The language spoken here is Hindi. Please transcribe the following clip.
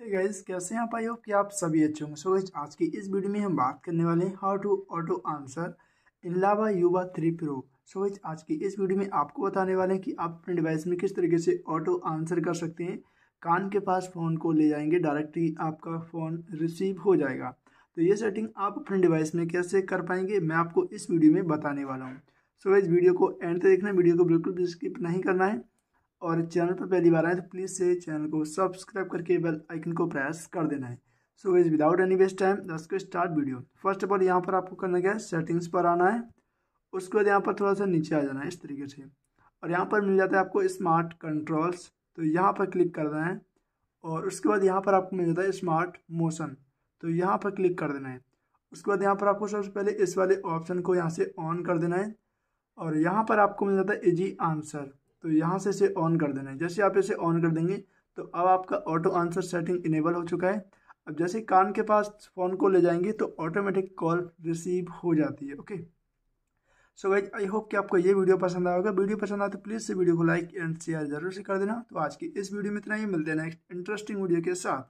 हे गाइस कैसे हैं आप आई होप कि आप सभी अच्छे होंगे सो गाइस आज की इस वीडियो में हम बात करने वाले हैं how to auto answer in Lava Yuva three pro so guys आज की इस वीडियो में आपको बताने वाले हैं कि आप अपने डिवाइस में किस तरीके से ऑटो आंसर कर सकते हैं कान के पास फ़ोन को ले जाएंगे डायरेक्ट ही आपका फ़ोन रिसीव हो जाएगा तो ये सेटिंग आप अपने डिवाइस में कैसे कर पाएंगे मैं आपको इस वीडियो में बताने वाला हूँ सो गाइस वीडियो को एंड तक देखना वीडियो को बिल्कुल भी स्किप नहीं करना है और चैनल पर पहली बार आए तो प्लीज़ से चैनल को सब्सक्राइब करके बेल आइकन को प्रेस कर देना है so is without any waste time दस को start video first of all यहाँ पर आपको करना क्या है सेटिंग्स पर आना है उसके बाद यहाँ पर थोड़ा सा नीचे आ जाना है इस तरीके से और यहाँ पर मिल जाता है आपको स्मार्ट कंट्रोल्स तो यहाँ पर क्लिक करना है और उसके बाद यहाँ पर आपको मिल जाता है स्मार्ट मोशन तो यहाँ पर क्लिक कर देना है उसके बाद यहाँ पर आपको सबसे पहले इस वाले ऑप्शन को यहाँ से ऑन कर देना है और यहाँ पर आपको मिल जाता है इजी आंसर तो यहाँ से इसे ऑन कर देना है जैसे आप इसे ऑन कर देंगे तो अब आपका ऑटो आंसर सेटिंग इनेबल हो चुका है अब जैसे कान के पास फ़ोन को ले जाएंगे तो ऑटोमेटिक कॉल रिसीव हो जाती है okay so guys I hope कि आपको ये वीडियो पसंद आएगा वीडियो पसंद आए तो प्लीज़ से वीडियो को लाइक एंड शेयर जरूर से कर देना तो आज की इस वीडियो में इतना ही मिलते हैं नेक्स्ट इंटरेस्टिंग वीडियो के साथ